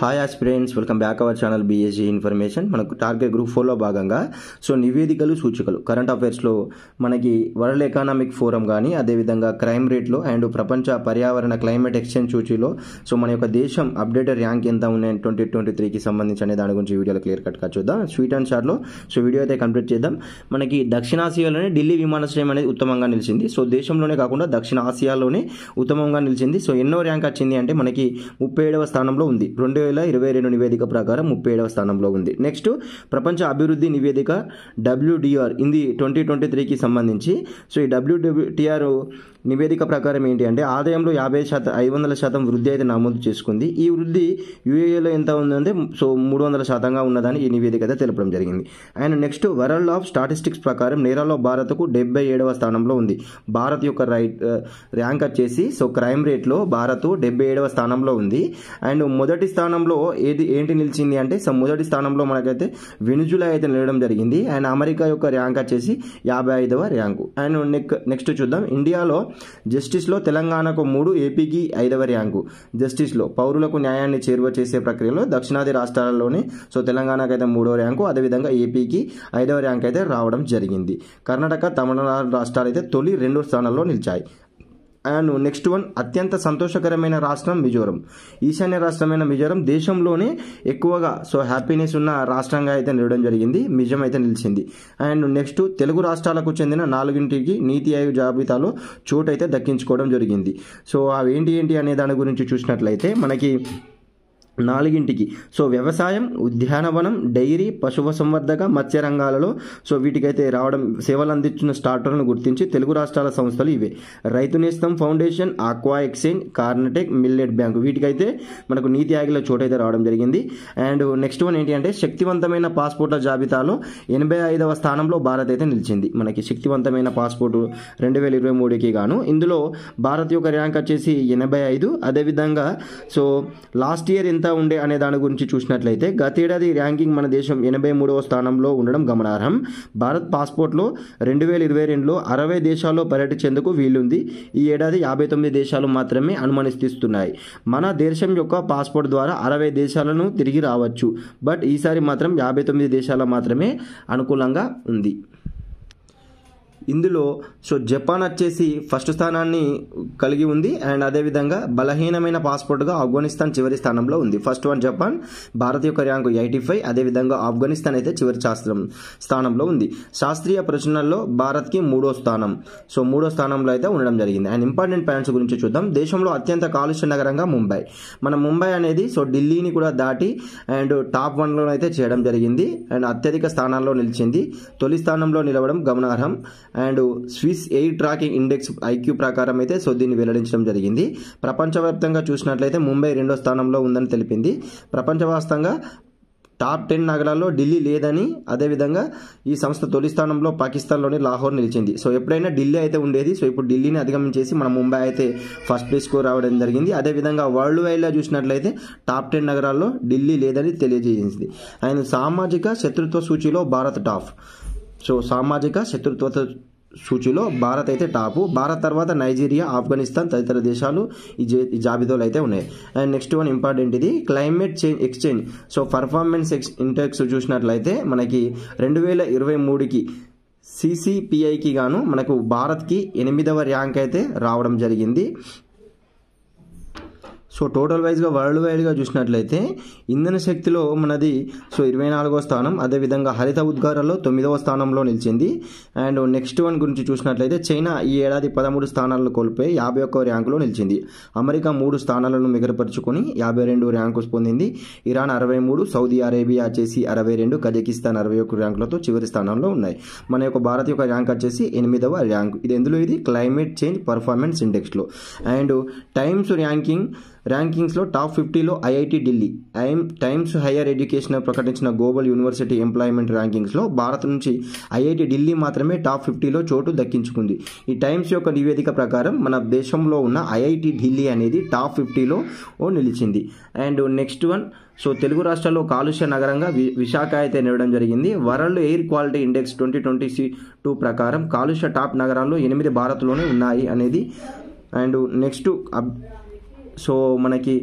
hi aspirants welcome back our channel BSG information మనకు target group ఫోర్లో భాగంగా so నివేదికలు సూచికలు కరెంట్ అఫైర్స్లో మనకి వరల్డ్ ఎకనామిక్ ఫోరం కానీ అదేవిధంగా క్రైమ్ రేట్లో అండ్ ప్రపంచ పర్యావరణ క్లైమేట్ ఎక్స్చేంజ్ సూచిలో సో మన యొక్క దేశం అప్డేటెడ్ ర్యాంక్ ఎంత ఉన్నాయి ట్వంటీ ట్వంటీ త్రీకి సంబంధించి అనే దాని గురించి వీడియోలో క్లియర్ కట్గా చూద్దాం స్వీట్ అండ్ షార్ట్లో సో వీడియో అయితే కంప్లీట్ చేద్దాం మనకి దక్షిణాసియాలోనే ఢిల్లీ విమానాశ్రయం అనేది ఉత్తమంగా నిలిచింది సో దేశంలోనే కాకుండా దక్షిణ ఆసియాలోనే ఉత్తమంగా నిలిచింది సో ఎన్నో ర్యాంక్ వచ్చింది అంటే మనకి ముప్పై ఏడవ స్థానంలో ఉంది రెండు వేల ఇరవై రెండు నివేదిక ప్రకారం ముప్పై ఏడవ స్థానంలో ఉంది నెక్స్ట్ ప్రపంచ అభివృద్ధి నివేదిక డబ్ల్యూడిఆర్ ఇది ట్వంటీ ట్వంటీ త్రీకి సంబంధించి సో ఈ డబ్ల్యూడబ్ల్యూటీఆర్ నివేదిక ప్రకారం ఏంటి అంటే ఆదాయంలో యాభై శాతం ఐదు వందల శాతం వృద్ధి అయితే నమోదు చేసుకుంది ఈ వృద్ధి యూఏఏలో ఎంత ఉందంటే సో మూడు వందల శాతంగా ఉన్నదని ఈ నివేదిక అయితే తెలపడం జరిగింది and next world of statistics ప్రకారం నేరాలో భారత్కు డెబ్బై ఏడవ స్థానంలో ఉంది భారత్ యొక్క రైట్ ర్యాంక్ వచ్చేసి సో క్రైమ్ రేట్లో భారత్ డెబ్బై ఏడవ స్థానంలో ఉంది అండ్ మొదటి స్థానంలో ఏది ఏంటి నిలిచింది అంటే సో మొదటి స్థానంలో మనకైతే వెనుజులా అయితే నిలవడం జరిగింది అండ్ అమెరికా యొక్క ర్యాంక్ వచ్చేసి యాభై ఐదవ ర్యాంకు అండ్ నెక్ నెక్స్ట్ చూద్దాం ఇండియాలో జస్టిస్లో తెలంగాణకు మూడు ఏపీకి ఐదవ ర్యాంకు జస్టిస్లో పౌరులకు న్యాయాన్ని చేరువ చేసే ప్రక్రియలో దక్షిణాది రాష్ట్రాలలోనే సో తెలంగాణకు అయితే మూడో ర్యాంకు అదేవిధంగా ఏపీకి ఐదవ ర్యాంక్ అయితే రావడం జరిగింది కర్ణాటక తమిళనాడు రాష్ట్రాలు అయితే తొలి రెండు స్థానాల్లో నిలిచాయి అండ్ నెక్స్ట్ వన్ అత్యంత సంతోషకరమైన రాష్ట్రం మిజోరం ఈశాన్య రాష్ట్రమైన మిజోరం దేశంలోనే ఎక్కువగా సో హ్యాపీనెస్ ఉన్న రాష్ట్రంగా అయితే నిలవడం జరిగింది మిజం అయితే నిలిచింది అండ్ నెక్స్ట్ తెలుగు రాష్ట్రాలకు చెందిన నాలుగింటికి నీతి ఆయోగ్ జాబితాలో చోటు అయితే దక్కించుకోవడం జరిగింది సో అవి ఏంటి ఏంటి అనే దాని గురించి చూసినట్లయితే మనకి నాలుగింటికి సో వ్యవసాయం ఉద్యానవనం డైరీ పశు సంవర్ధక మత్స్య రంగాలలో సో వీటికైతే రావడం సేవలు అందించిన స్టార్టర్లను గుర్తించి తెలుగు రాష్ట్రాల సంస్థలు ఇవే Rythu Nestham foundation aqua exchange కార్నటెక్ మిల్లెట్ బ్యాంక్ వీటికైతే మనకు నీతి ఆయోగ్లో చోటైతే రావడం జరిగింది అండ్ నెక్స్ట్ వన్ ఏంటి అంటే శక్తివంతమైన పాస్పోర్ట్ల జాబితాలో ఎనభై ఐదవ స్థానంలో భారత్ అయితే నిలిచింది మనకి శక్తివంతమైన పాస్పోర్టు రెండు వేల ఇరవై మూడుకి గాను ఇందులో భారత్ యొక్క ర్యాంక్ వచ్చేసి ఎనభై ఐదు అదేవిధంగా సో లాస్ట్ ఇయర్ ఎంత ఎంత ఉండే అనే దాని గురించి చూసినట్లయితే గతేడాది ర్యాంకింగ్ మన దేశం ఎనభై మూడవ స్థానంలో ఉండడం గమనార్హం భారత్ పాస్పోర్ట్లో రెండు వేల ఇరవై రెండులో అరవై దేశాల్లో పర్యటించేందుకు వీలుంది ఈ ఏడాది యాభై తొమ్మిది దేశాలు మాత్రమే అనుమానిస్తున్నాయి మన దేశం యొక్క పాస్పోర్ట్ ద్వారా అరవై దేశాలను తిరిగి రావచ్చు బట్ ఈసారి మాత్రం యాభై తొమ్మిది దేశాల మాత్రమే అనుకూలంగా ఉంది ఇందులో సో జపాన్ వచ్చేసి ఫస్ట్ స్థానాన్ని కలిగి ఉంది అండ్ అదేవిధంగా బలహీనమైన పాస్పోర్ట్గా ఆఫ్ఘనిస్తాన్ చివరి స్థానంలో ఉంది ఫస్ట్ వన్ జపాన్ భారత్ యొక్క ర్యాంకు ఎయిటీ ఫైవ్ అదేవిధంగా ఆఫ్ఘనిస్తాన్ అయితే చివరి శాస్త్రం స్థానంలో ఉంది శాస్త్రీయ ప్రచురణల్లో భారత్కి మూడో స్థానం సో మూడో స్థానంలో అయితే ఉండడం జరిగింది అండ్ ఇంపార్టెంట్ పాయింట్స్ గురించి చూద్దాం దేశంలో అత్యంత కాలుష్య నగరంగా ముంబై మన ముంబై అనేది సో ఢిల్లీని కూడా దాటి అండ్ టాప్ వన్లో అయితే చేయడం జరిగింది అండ్ అత్యధిక స్థానాల్లో నిలిచింది తొలి స్థానంలో నిలవడం గమనార్హం and Swiss air tracking index IQ ప్రకారం అయితే సో దీన్ని వెల్లడించడం జరిగింది ప్రపంచవ్యాప్తంగా చూసినట్లయితే ముంబై రెండో స్థానంలో ఉందని తెలిపింది ప్రపంచవ్యాప్తంగా టాప్ టెన్ నగరాల్లో ఢిల్లీ లేదని అదేవిధంగా ఈ సంస్థ తొలి స్థానంలో పాకిస్తాన్లోనే లాహోర్ నిలిచింది సో ఎప్పుడైనా ఢిల్లీ అయితే ఉండేది సో ఇప్పుడు ఢిల్లీని అధిగమించేసి మన ముంబై అయితే ఫస్ట్ ప్లేస్కు రావడం జరిగింది అదేవిధంగా వరల్డ్ వైడ్లో చూసినట్లయితే టాప్ టెన్ నగరాల్లో ఢిల్లీ లేదని తెలియజేసింది ఆయన సామాజిక శత్రుత్వ సూచిలో భారత్ టాప్ సో సామాజిక శత్రుత్వ సూచిలో భారత్ అయితే టాపు భారత్ తర్వాత నైజీరియా ఆఫ్ఘనిస్తాన్ తదితర దేశాలు ఈ జాబితాలో అయితే ఉన్నాయి అండ్ నెక్స్ట్ వన్ ఇంపార్టెంట్ ఇది climate change exchange so performance ex index చూసినట్లయితే మనకి రెండు వేల ఇరవై మూడుకి సిసిపిఐకి గాను మనకు భారత్కి ఎనిమిదవ ర్యాంక్ అయితే రావడం జరిగింది సో టోటల్ వైజ్గా వరల్డ్ వైడ్గా చూసినట్లయితే ఇంధన శక్తిలో మనది సో ఇరవై నాలుగో స్థానం అదేవిధంగా హరిత ఉద్గారాల్లో తొమ్మిదవ స్థానంలో నిలిచింది అండ్ నెక్స్ట్ వన్ గురించి చూసినట్లయితే చైనా ఈ ఏడాది పదమూడు స్థానాలను కోల్పోయి యాభై ఒక్క ర్యాంకులో నిలిచింది అమెరికా మూడు స్థానాలను మిగరపరుచుకొని యాభై రెండు ర్యాంకు పొందింది ఇరాన్ అరవై మూడు సౌదీ అరేబియా వచ్చేసి అరవై రెండు కజకిస్తాన్ అరవై ఒక్క ర్యాంకులతో చివరి స్థానంలో ఉన్నాయి మన యొక్క భారత్ యొక్క ర్యాంక్ వచ్చేసి ఎనిమిదవ ర్యాంక్ ఇది ఎందులో ఇది క్లైమేట్ చేంజ్ పర్ఫార్మెన్స్ ఇండెక్స్లో అండ్ టైమ్స్ ర్యాంకింగ్ ర్యాంకింగ్స్లో టాప్ ఫిఫ్టీలో IIT Delhi IM Times higher education ప్రకటించిన గ్లోబల్ యూనివర్సిటీ ఎంప్లాయ్మెంట్ ర్యాంకింగ్స్లో భారత్ నుంచి ఐఐటి ఢిల్లీ మాత్రమే టాప్ ఫిఫ్టీలో చోటు దక్కించుకుంది ఈ టైమ్స్ యొక్క నివేదిక ప్రకారం మన దేశంలో ఉన్న ఐఐటి ఢిల్లీ అనేది టాప్ ఫిఫ్టీలో నిలిచింది and next one so Telugu రాష్ట్రాల్లో కాలుష్య నగరంగా వి విశాఖ అయితే నిలవడం జరిగింది world air quality index twenty twenty సి టూ ప్రకారం కాలుష్య టాప్ నగరాల్లో ఎనిమిది భారత్లోనే ఉన్నాయి అనేది అండ్ నెక్స్ట్ సో మనకి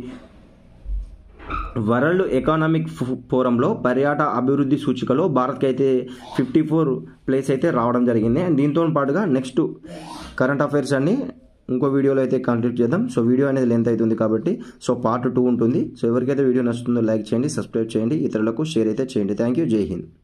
వరల్డ్ ఎకనామిక్ ఫోరంలో పర్యాట అభివృద్ధి సూచికలో భారత్కి అయితే ఫిఫ్టీ ఫోర్ ప్లేస్ అయితే రావడం జరిగింది అండ్ దీంతో పాటుగా నెక్స్ట్ కరెంట్ అఫైర్స్ అన్ని ఇంకో వీడియోలో అయితే కంప్లీట్ చేద్దాం సో వీడియో అనేది లెంత్ అవుతుంది కాబట్టి సో పార్ట్ టూ ఉంటుంది సో ఎవరికైతే వీడియో నచ్చుతుందో లైక్ చేయండి సబ్స్క్రైబ్ చేయండి ఇతరులకు షేర్ అయితే చేయండి థ్యాంక్ యూ జై హింద్